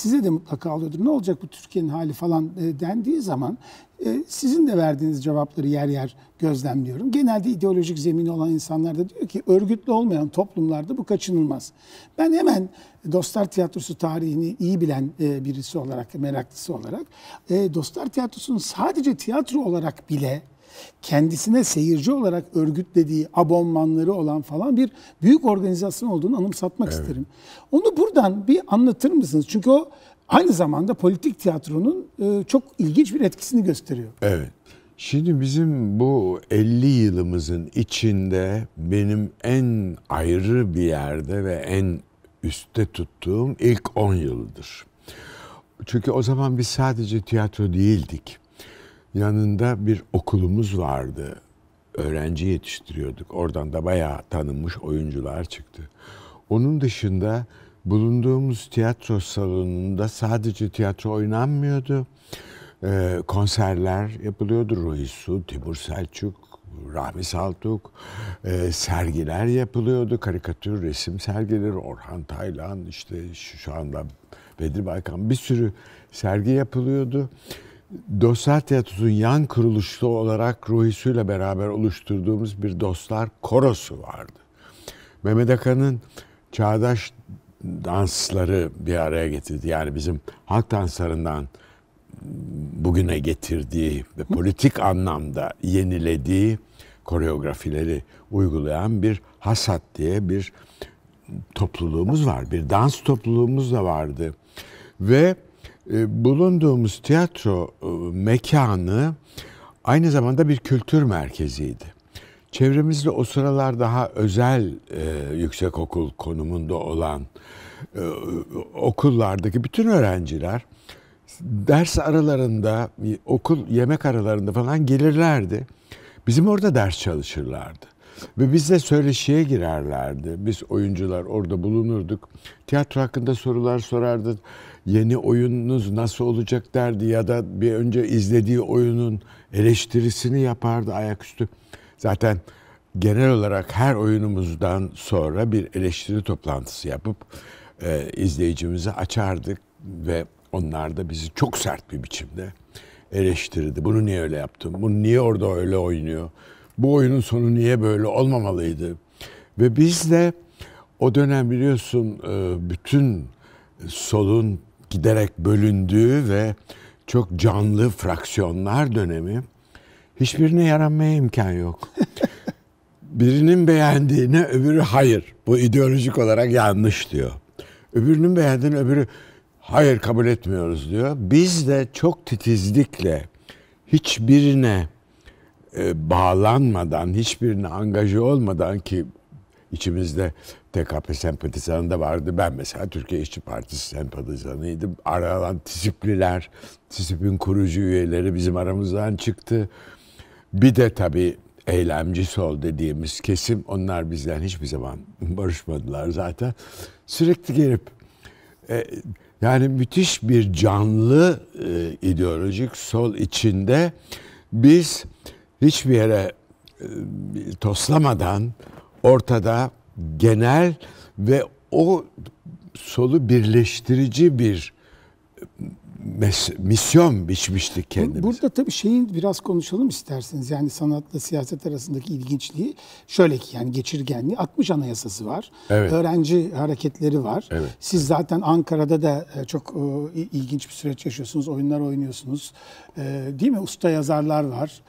size de mutlaka alıyordur. Ne olacak bu Türkiye'nin hali falan e, dendiği zaman e, sizin de verdiğiniz cevapları yer yer gözlemliyorum. Genelde ideolojik zemini olan insanlar da diyor ki örgütlü olmayan toplumlarda bu kaçınılmaz. Ben hemen Dostlar Tiyatrosu tarihini iyi bilen e, birisi olarak, meraklısı olarak Dostlar Tiyatrosu'nun sadece tiyatro olarak bile kendisine seyirci olarak örgütlediği abonmanları olan falan bir büyük organizasyon olduğunu anımsatmak evet. isterim. Onu buradan bir anlatır mısınız? Çünkü o aynı zamanda politik tiyatronun e, çok ilginç bir etkisini gösteriyor. Evet. Şimdi bizim bu 50 yılımızın içinde benim en ayrı bir yerde ve en üste tuttuğum ilk 10 yıldır. Çünkü o zaman biz sadece tiyatro değildik yanında bir okulumuz vardı. Öğrenci yetiştiriyorduk. Oradan da bayağı tanınmış oyuncular çıktı. Onun dışında bulunduğumuz tiyatro salonunda sadece tiyatro oynanmıyordu. Ee, konserler yapılıyordu. Ruhisu, Timur Selçuk, Rahmi Saltuk, e, sergiler yapılıyordu. Karikatür, resim sergileri, Orhan Taylan, işte şu, anda Bedri Baykan bir sürü sergi yapılıyordu. Dostlar Tiyatrosu'nun yan kuruluşlu olarak Ruhisu'yla beraber oluşturduğumuz bir Dostlar Korosu vardı. Mehmet Akan'ın çağdaş dansları bir araya getirdi. Yani bizim halk danslarından bugüne getirdiği ve politik anlamda yenilediği koreografileri uygulayan bir Hasat diye bir topluluğumuz var. Bir dans topluluğumuz da vardı. Ve ee, bulunduğumuz tiyatro e, mekanı aynı zamanda bir kültür merkeziydi. Çevremizde o sıralar daha özel e, yüksekokul konumunda olan e, okullardaki bütün öğrenciler ders aralarında, okul yemek aralarında falan gelirlerdi. Bizim orada ders çalışırlardı. Ve biz de söyleşiye girerlerdi. Biz oyuncular orada bulunurduk. Tiyatro hakkında sorular sorardı yeni oyununuz nasıl olacak derdi ya da bir önce izlediği oyunun eleştirisini yapardı ayaküstü. Zaten genel olarak her oyunumuzdan sonra bir eleştiri toplantısı yapıp e, izleyicimizi açardık ve onlar da bizi çok sert bir biçimde eleştirdi. Bunu niye öyle yaptın? Bunu niye orada öyle oynuyor? Bu oyunun sonu niye böyle olmamalıydı? Ve biz de o dönem biliyorsun e, bütün solun giderek bölündüğü ve çok canlı fraksiyonlar dönemi hiçbirine yaranmaya imkan yok. Birinin beğendiğine öbürü hayır. Bu ideolojik olarak yanlış diyor. Öbürünün beğendiğine öbürü hayır kabul etmiyoruz diyor. Biz de çok titizlikle hiçbirine e, bağlanmadan, hiçbirine angajı olmadan ki içimizde TKP sempatizanı da vardı. Ben mesela Türkiye İşçi Partisi sempatizanıydım. Aradan TİSİP'liler, TİSİP'in kurucu üyeleri bizim aramızdan çıktı. Bir de tabii eylemci sol dediğimiz kesim onlar bizden hiçbir zaman barışmadılar zaten. Sürekli gelip e, yani müthiş bir canlı e, ideolojik sol içinde biz hiçbir yere e, toslamadan ortada genel ve o solu birleştirici bir mes- misyon biçmiştik kendimize. Burada tabii şeyin biraz konuşalım isterseniz. Yani sanatla siyaset arasındaki ilginçliği şöyle ki yani geçirgenliği 60 anayasası var. Evet. Öğrenci hareketleri var. Evet. Siz zaten Ankara'da da e, çok e, ilginç bir süreç yaşıyorsunuz. Oyunlar oynuyorsunuz. E, değil mi? Usta yazarlar var.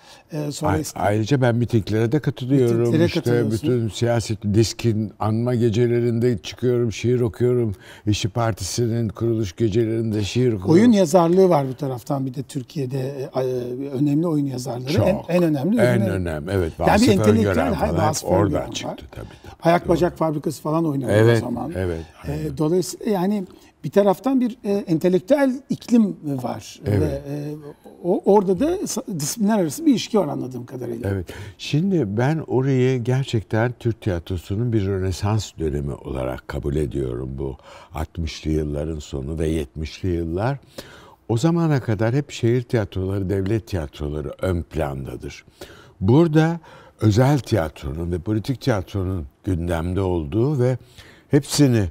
Sonra A- eski... Ayrıca ben mitinglere de katılıyorum. Mitinglere İşte bütün siyaset diskin anma gecelerinde çıkıyorum, şiir okuyorum. İşçi Partisi'nin kuruluş gecelerinde şiir okuyorum. Oyun yaz yazarlığı var bu taraftan bir de Türkiye'de e, e, önemli oyun yazarları. Çok. En, en önemli. En önemli. önemli. Evet. Vasıf yani bir entelektüel hayır, Vasıf oradan var. çıktı tabii. tabii Ayak Doğru. bacak fabrikası falan oynadı evet, o zaman. Evet. E, dolayısıyla yani bir taraftan bir e, entelektüel iklim var. Evet. Ve, e, o, orada da disiplinler arası bir ilişki var anladığım kadarıyla. Evet. Şimdi ben orayı gerçekten Türk tiyatrosunun bir rönesans dönemi olarak kabul ediyorum bu 60'lı yılların sonu ve 70'li yıllar. O zamana kadar hep şehir tiyatroları, devlet tiyatroları ön plandadır. Burada özel tiyatronun ve politik tiyatronun gündemde olduğu ve hepsini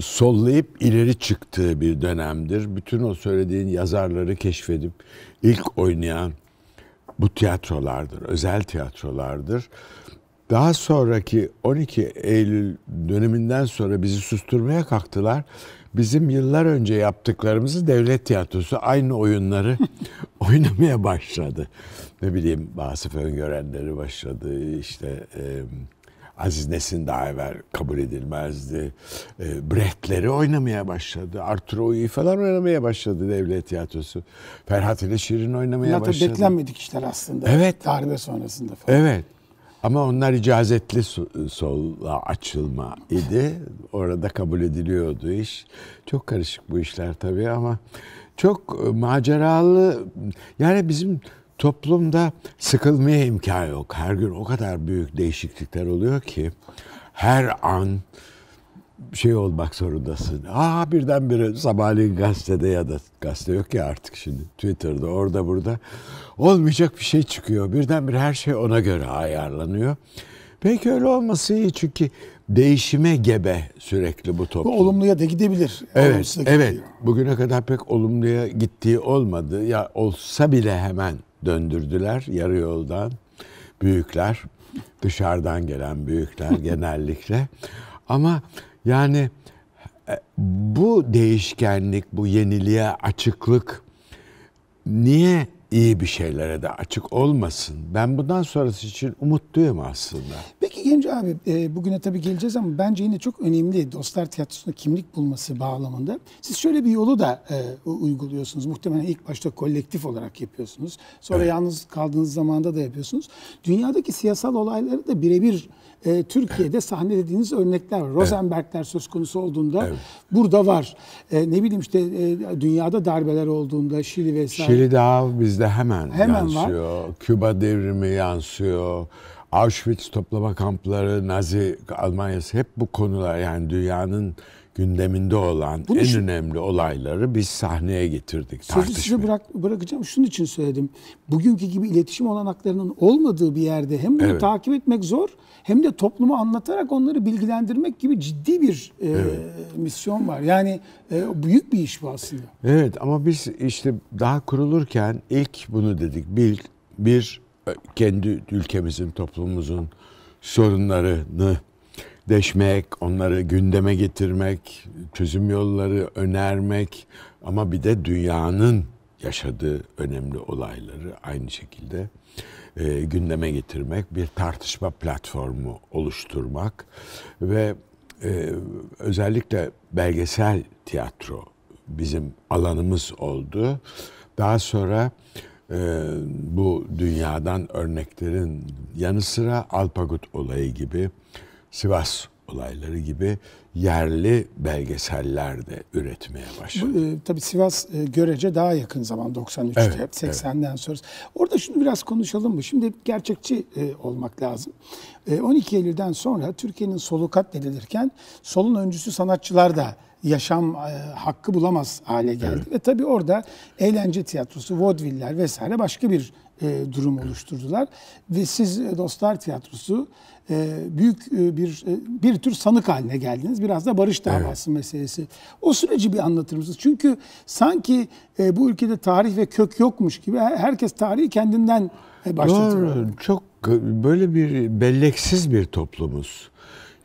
sollayıp ileri çıktığı bir dönemdir. Bütün o söylediğin yazarları keşfedip ilk oynayan bu tiyatrolardır, özel tiyatrolardır. Daha sonraki 12 Eylül döneminden sonra bizi susturmaya kalktılar bizim yıllar önce yaptıklarımızı devlet tiyatrosu aynı oyunları oynamaya başladı. Ne bileyim Vasıf Öngörenleri başladı işte e, Aziz Nesin daha evvel kabul edilmezdi. E, Brecht'leri oynamaya başladı. Arturo Uyu falan oynamaya başladı devlet tiyatrosu. Ferhat ile Şirin oynamaya Bunlar başladı. Bunlar beklenmedik işler aslında. Evet. Darbe sonrasında falan. Evet. Ama onlar icazetli sola açılma idi. Orada kabul ediliyordu iş. Çok karışık bu işler tabii ama çok e, maceralı. Yani bizim toplumda sıkılmaya imkan yok. Her gün o kadar büyük değişiklikler oluyor ki her an şey olmak zorundasın. Aa birdenbire sabahleyin gazetede ya da gazete yok ya artık şimdi Twitter'da orada burada olmayacak bir şey çıkıyor. Birdenbire her şey ona göre ayarlanıyor. Peki öyle olması iyi çünkü değişime gebe sürekli bu toplum. Bu olumluya da gidebilir. Evet, evet. Bugüne kadar pek olumluya gittiği olmadı. Ya olsa bile hemen döndürdüler yarı yoldan büyükler, dışarıdan gelen büyükler genellikle. Ama yani e, bu değişkenlik, bu yeniliğe açıklık niye iyi bir şeylere de açık olmasın. Ben bundan sonrası için umutluyum aslında. Peki Genç abi e, bugüne tabii geleceğiz ama bence yine çok önemli Dostlar Tiyatrosu'nda kimlik bulması bağlamında. Siz şöyle bir yolu da e, uyguluyorsunuz. Muhtemelen ilk başta kolektif olarak yapıyorsunuz. Sonra evet. yalnız kaldığınız zamanda da yapıyorsunuz. Dünyadaki siyasal olayları da birebir e, Türkiye'de evet. sahne örnekler var. Rosenberg'ler söz konusu olduğunda evet. burada var. E, ne bileyim işte e, dünyada darbeler olduğunda Şili vesaire. Şili daha biz. Bizde hemen, hemen yansıyor. Var. Küba devrimi yansıyor. Auschwitz toplama kampları, Nazi Almanya'sı hep bu konular yani dünyanın gündeminde olan Bunu en şu, önemli olayları biz sahneye getirdik. Sözü size bırak, bırakacağım. Şunun için söyledim. Bugünkü gibi iletişim olanaklarının olmadığı bir yerde hem bunu evet. takip etmek zor hem de toplumu anlatarak onları bilgilendirmek gibi ciddi bir e, evet. misyon var. Yani e, büyük bir iş bu aslında. Evet ama biz işte daha kurulurken ilk bunu dedik. Bir, bir e, kendi ülkemizin, toplumumuzun sorunlarını deşmek, onları gündeme getirmek, çözüm yolları önermek ama bir de dünyanın yaşadığı önemli olayları aynı şekilde e, gündeme getirmek, bir tartışma platformu oluşturmak ve e, özellikle belgesel tiyatro bizim alanımız oldu. Daha sonra e, bu dünyadan örneklerin yanı sıra Alpagut olayı gibi Sivas olayları gibi yerli belgeseller de üretmeye başladı. Bu, e, tabii Sivas e, görece daha yakın zaman 93'te, evet, 80'den evet. sonra. Orada şunu biraz konuşalım mı? Şimdi gerçekçi e, olmak lazım. E, 12 Eylül'den sonra Türkiye'nin solu katledilirken solun öncüsü sanatçılar da yaşam e, hakkı bulamaz hale geldi. Evet. Ve tabii orada eğlence tiyatrosu, vodviller vesaire başka bir e, durum oluşturdular. Ve siz e, Dostlar Tiyatrosu e, büyük bir bir tür sanık haline geldiniz. Biraz da barış davası evet. meselesi. O süreci bir anlatır mısınız? Çünkü sanki bu ülkede tarih ve kök yokmuş gibi herkes tarihi kendinden e, başlatıyor. Doğru. Çok böyle bir belleksiz bir toplumuz.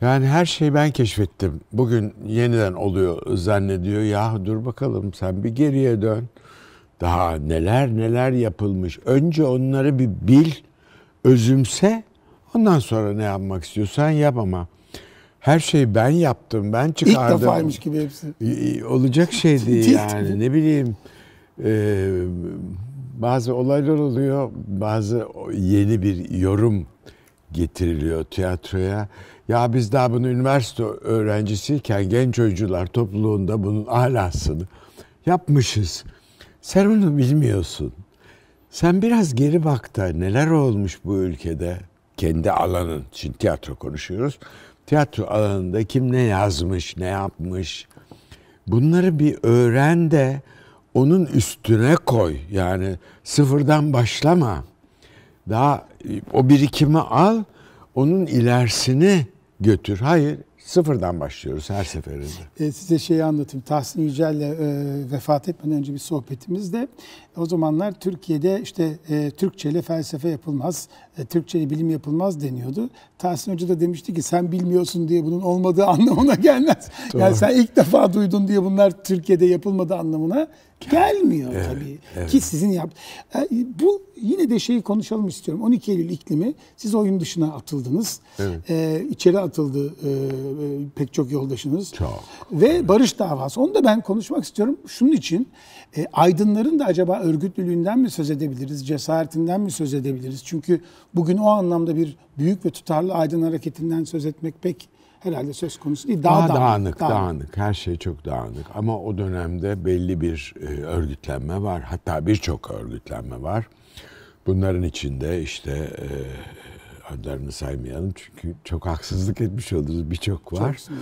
Yani her şeyi ben keşfettim. Bugün yeniden oluyor zannediyor. Ya dur bakalım sen bir geriye dön. Daha neler neler yapılmış. Önce onları bir bil, özümse. Ondan sonra ne yapmak istiyorsan yap ama. Her şeyi ben yaptım, ben çıkardım. İlk defaymış gibi hepsi. Olacak şeydi yani. Ne bileyim. E, bazı olaylar oluyor, bazı yeni bir yorum getiriliyor tiyatroya. Ya biz daha bunu üniversite öğrencisiyken genç oyuncular topluluğunda bunun alasını yapmışız. Sen onu bilmiyorsun. Sen biraz geri bak da neler olmuş bu ülkede kendi alanın. Şimdi tiyatro konuşuyoruz. Tiyatro alanında kim ne yazmış, ne yapmış. Bunları bir öğren de onun üstüne koy. Yani sıfırdan başlama. Daha e, o birikimi al, onun ilerisini götür. Hayır, Sıfırdan başlıyoruz her seferinde. E, size şeyi anlatayım. Tahsin Yücel'le e, vefat etmeden önce bir sohbetimizde o zamanlar Türkiye'de işte e, Türkçe ile felsefe yapılmaz, e, Türkçe ile bilim yapılmaz deniyordu. Tahsin Hoca da demişti ki sen bilmiyorsun diye bunun olmadığı anlamına gelmez. Yani sen ilk defa duydun diye bunlar Türkiye'de yapılmadı anlamına gelmiyor evet, tabii. Evet. Ki sizin yap. E, bu yine de şeyi konuşalım istiyorum. 12 Eylül iklimi siz oyun dışına atıldınız. Evet. Ee, içeri atıldı e, e, pek çok yoldaşınız. Çok. Ve evet. barış davası. Onu da ben konuşmak istiyorum. Şunun için e, aydınların da acaba örgütlülüğünden mi söz edebiliriz? Cesaretinden mi söz edebiliriz? Çünkü bugün o anlamda bir büyük ve tutarlı aydın hareketinden söz etmek pek herhalde söz konusu değil. Daha, daha dağınık, dağınık, dağınık, Her şey çok dağınık. Ama o dönemde belli bir e, örgütlenme var. Hatta birçok örgütlenme var. Bunların içinde işte e, adlarını saymayalım çünkü çok haksızlık etmiş oluruz birçok var. Çok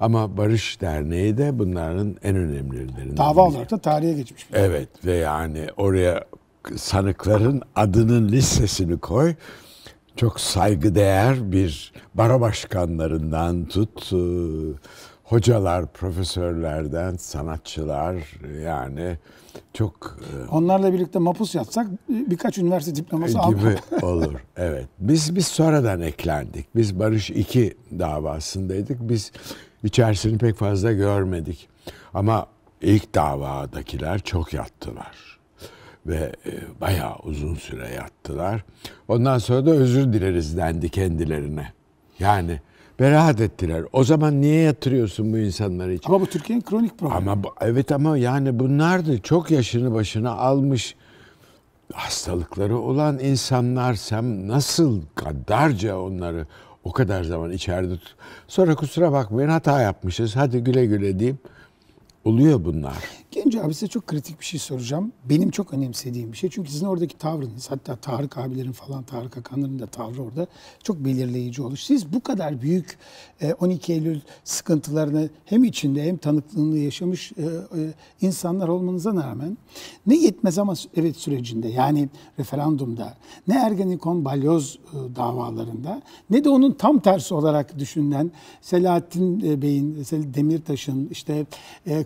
Ama Barış Derneği de bunların en önemlilerinden. Dava olarak da tarihe geçmiş. evet ve yani oraya sanıkların adının listesini koy çok saygıdeğer bir baro başkanlarından tut e, hocalar, profesörlerden sanatçılar yani çok e, Onlarla birlikte mapus yatsak birkaç üniversite diploması e, gibi olur. Evet. Biz biz sonradan eklendik. Biz Barış 2 davasındaydık. Biz içerisini pek fazla görmedik. Ama ilk davadakiler çok yattılar ve e, bayağı uzun süre yattılar. Ondan sonra da özür dileriz dendi kendilerine. Yani beraat ettiler. O zaman niye yatırıyorsun bu insanları için? Ama bu Türkiye'nin kronik problemi. Ama bu, evet ama yani bunlar da çok yaşını başına almış hastalıkları olan insanlar sen nasıl kadarca onları o kadar zaman içeride tut. Sonra kusura bakmayın hata yapmışız. Hadi güle güle diyeyim. Oluyor bunlar. Genç abi size çok kritik bir şey soracağım. Benim çok önemsediğim bir şey. Çünkü sizin oradaki tavrınız hatta Tarık abilerin falan Tarık Akanların da tavrı orada çok belirleyici olur. Siz bu kadar büyük 12 e, Eylül sıkıntılarını hem içinde hem tanıklığını yaşamış e, e, insanlar olmanıza rağmen ne yetmez ama evet sürecinde yani referandumda ne Ergenekon balyoz davalarında ne de onun tam tersi olarak düşünen Selahattin Bey'in, Demirtaş'ın işte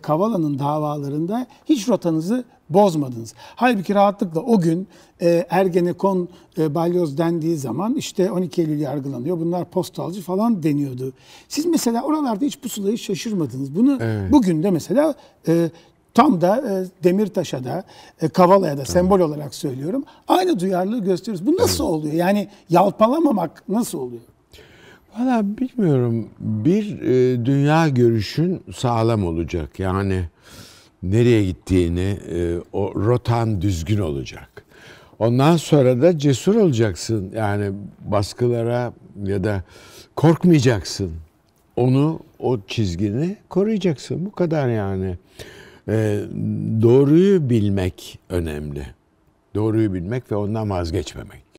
Kavala'nın davalarında hiç rotanızı bozmadınız. Halbuki rahatlıkla o gün e, Ergenekon e, balyoz dendiği zaman işte 12 Eylül yargılanıyor. Bunlar postalcı falan deniyordu. Siz mesela oralarda hiç pusulayı şaşırmadınız. Bunu evet. bugün de mesela e, tam da e, Demirtaş'a da e, Kavala'ya da Tabii. sembol olarak söylüyorum. Aynı duyarlılığı gösteriyoruz. Bu nasıl evet. oluyor? Yani yalpalamamak nasıl oluyor? Valla bilmiyorum. Bir e, dünya görüşün sağlam olacak. Yani nereye gittiğini, e, o rotan düzgün olacak. Ondan sonra da cesur olacaksın. Yani baskılara ya da korkmayacaksın. Onu, o çizgini koruyacaksın. Bu kadar yani. E, doğruyu bilmek önemli. Doğruyu bilmek ve ondan vazgeçmemek.